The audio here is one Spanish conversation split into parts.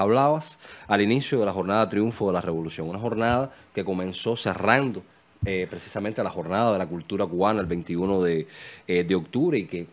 hablabas al inicio de la jornada triunfo de la revolución, una jornada que comenzó cerrando eh, precisamente la jornada de la cultura cubana el 21 de, eh, de octubre y que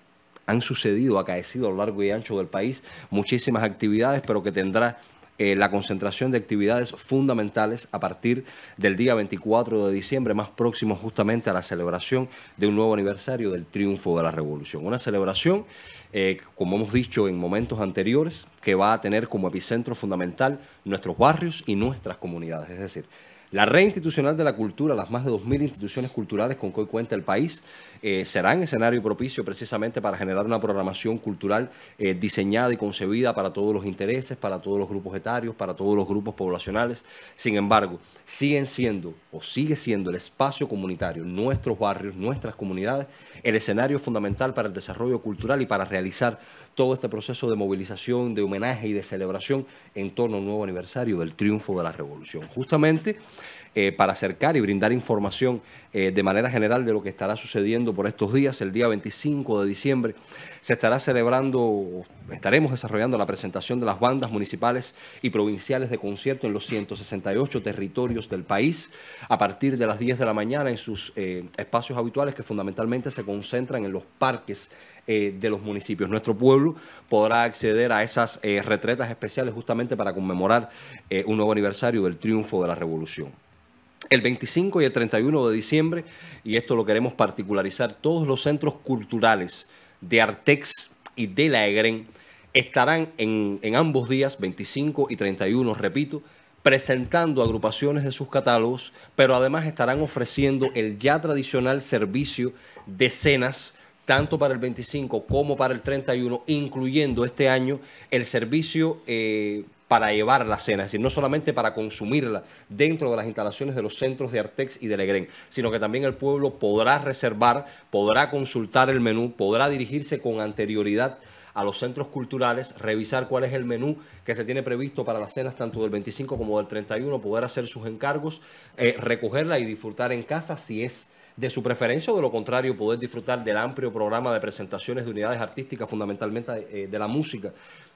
han sucedido, acaecido a lo largo y ancho del país muchísimas actividades, pero que tendrá eh, la concentración de actividades fundamentales a partir del día 24 de diciembre, más próximo justamente a la celebración de un nuevo aniversario del triunfo de la revolución. Una celebración, eh, como hemos dicho en momentos anteriores, que va a tener como epicentro fundamental nuestros barrios y nuestras comunidades. Es decir, la red institucional de la cultura, las más de 2.000 instituciones culturales con que hoy cuenta el país, eh, serán escenario propicio precisamente para generar una programación cultural eh, diseñada y concebida para todos los intereses, para todos los grupos etarios, para todos los grupos poblacionales. Sin embargo, siguen siendo o sigue siendo el espacio comunitario, nuestros barrios, nuestras comunidades, el escenario fundamental para el desarrollo cultural y para realizar todo este proceso de movilización, de homenaje y de celebración en torno al nuevo aniversario del triunfo de la revolución. Justamente eh, para acercar y brindar información eh, de manera general de lo que estará sucediendo por estos días. El día 25 de diciembre se estará celebrando, estaremos desarrollando la presentación de las bandas municipales y provinciales de concierto en los 168 territorios del país a partir de las 10 de la mañana en sus eh, espacios habituales que fundamentalmente se concentran en los parques eh, de los municipios. Nuestro pueblo podrá acceder a esas eh, retretas especiales justamente para conmemorar eh, un nuevo aniversario del triunfo de la revolución. El 25 y el 31 de diciembre, y esto lo queremos particularizar, todos los centros culturales de Artex y de la EGREN estarán en, en ambos días, 25 y 31, repito, presentando agrupaciones de sus catálogos, pero además estarán ofreciendo el ya tradicional servicio de cenas tanto para el 25 como para el 31, incluyendo este año el servicio eh, para llevar la cena, es decir, no solamente para consumirla dentro de las instalaciones de los centros de Artex y de Legren, sino que también el pueblo podrá reservar, podrá consultar el menú, podrá dirigirse con anterioridad a los centros culturales, revisar cuál es el menú que se tiene previsto para las cenas tanto del 25 como del 31, poder hacer sus encargos, eh, recogerla y disfrutar en casa si es de su preferencia o de lo contrario poder disfrutar del amplio programa de presentaciones de unidades artísticas, fundamentalmente eh, de, la música,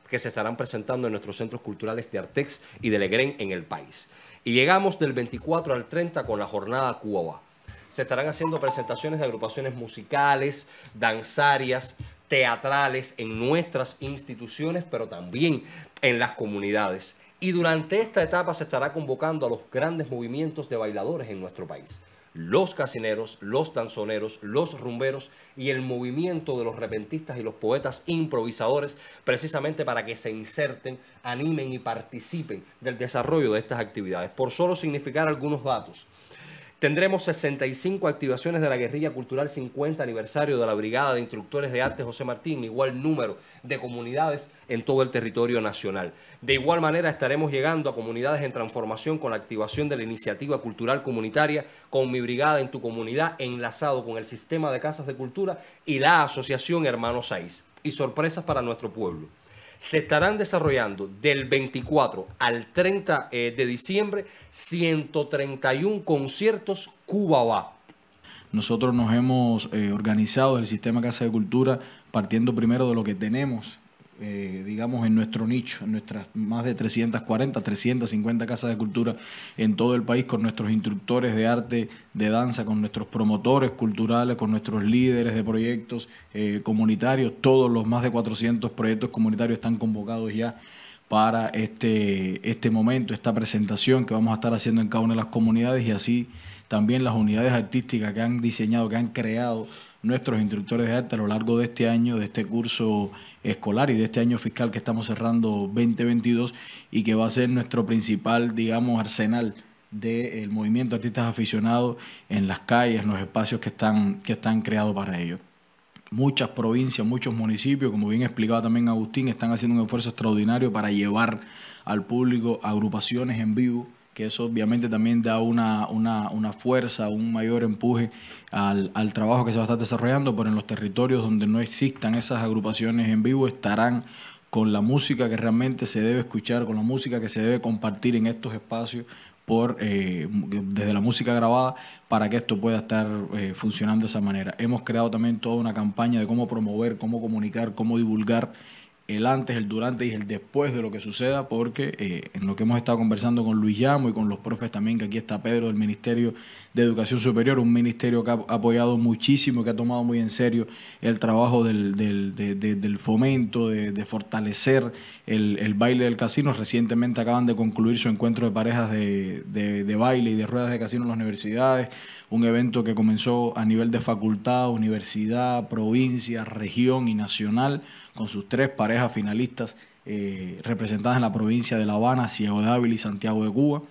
que se estarán presentando en nuestros centros culturales de Artex y de Legren en el país. Y llegamos del 24 al 30 con la jornada Cuba. Se estarán haciendo presentaciones de agrupaciones musicales, danzarias, teatrales en nuestras instituciones, pero también en las comunidades. Y durante esta etapa se estará convocando a los grandes movimientos de bailadores en nuestro país los casineros, los tanzoneros, los rumberos y el movimiento de los repentistas y los poetas improvisadores, precisamente para que se inserten, animen y participen del desarrollo de estas actividades. Por solo significar algunos datos, Tendremos 65 activaciones de la Guerrilla Cultural 50 aniversario de la Brigada de Instructores de Arte José Martín, igual número de comunidades en todo el territorio nacional. De igual manera estaremos llegando a comunidades en transformación con la activación de la iniciativa cultural comunitaria con mi brigada en tu comunidad enlazado con el sistema de casas de cultura y la asociación Hermanos Saiz. Y sorpresas para nuestro pueblo se estarán desarrollando del 24 al 30 eh, de diciembre 131 conciertos Cuba va. Nosotros nos hemos eh, organizado el sistema Casa de Cultura partiendo primero de lo que tenemos eh, digamos, en nuestro nicho, en nuestras más de 340, 350 casas de cultura en todo el país, con nuestros instructores de arte, de danza, con nuestros promotores culturales, con nuestros líderes de proyectos eh, comunitarios. Todos los más de 400 proyectos comunitarios están convocados ya para este, este momento, esta presentación que vamos a estar haciendo en cada una de las comunidades y así también las unidades artísticas que han diseñado, que han creado nuestros instructores de arte a lo largo de este año, de este curso escolar y de este año fiscal que estamos cerrando 2022 y que va a ser nuestro principal, digamos, arsenal del movimiento de artistas aficionados en las calles, en los espacios que están, que están creados para ellos. Muchas provincias, muchos municipios, como bien explicaba también Agustín, están haciendo un esfuerzo extraordinario para llevar al público agrupaciones en vivo, que eso obviamente también da una, fuerza, un mayor empuje al, al, trabajo que se va a estar desarrollando, pero en los territorios donde no existan esas agrupaciones en vivo estarán con la música que realmente se debe escuchar, con la música que se debe compartir en estos espacios por, eh, desde la música grabada para que esto pueda estar eh, funcionando de esa manera. Hemos creado también toda una campaña de cómo promover, cómo comunicar, cómo divulgar el antes, el durante y el después de lo que suceda, porque eh, en lo que hemos estado conversando con Luis Llamo y con los profes también, que aquí está Pedro del Ministerio de Educación Superior, un ministerio que ha apoyado muchísimo, que ha tomado muy en serio el trabajo del, del, del fomento, de, fortalecer el, baile del casino. Recientemente acaban de concluir su encuentro de parejas de, baile y de ruedas de casino en las universidades, un evento que comenzó a nivel de facultad, universidad, provincia, región y nacional con sus tres parejas finalistas eh, representadas en la provincia de La Habana, Ciego de Ávila y Santiago de Cuba,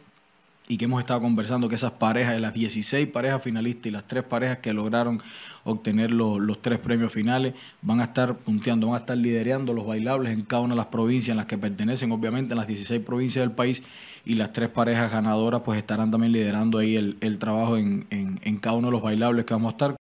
y que hemos estado conversando que esas parejas, de las 16 parejas finalistas y las tres parejas que lograron obtener los tres premios finales, van a estar punteando, van a estar liderando los bailables en cada una de las provincias en las que pertenecen, obviamente en las 16 provincias del país, y las tres parejas ganadoras pues estarán también liderando ahí el, trabajo en cada uno de los bailables que vamos a estar.